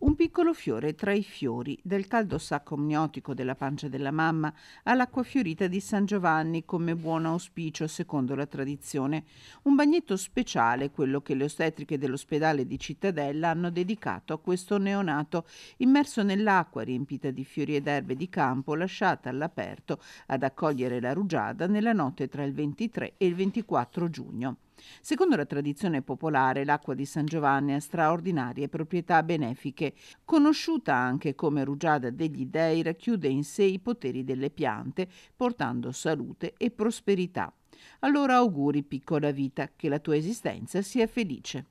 Un piccolo fiore tra i fiori, del caldo sacco amniotico della pancia della mamma all'acqua fiorita di San Giovanni come buon auspicio secondo la tradizione, un bagnetto speciale, quello che le ostetriche dell'ospedale di Cittadella hanno dedicato a questo neonato, immerso nell'acqua riempita di fiori ed erbe di campo, lasciata all'aperto ad accogliere la rugiada nella notte tra il 23 e il 24 giugno. Secondo la tradizione popolare, l'acqua di San Giovanni ha straordinarie proprietà benefiche. Conosciuta anche come rugiada degli dei, racchiude in sé i poteri delle piante, portando salute e prosperità. Allora auguri, piccola vita, che la tua esistenza sia felice.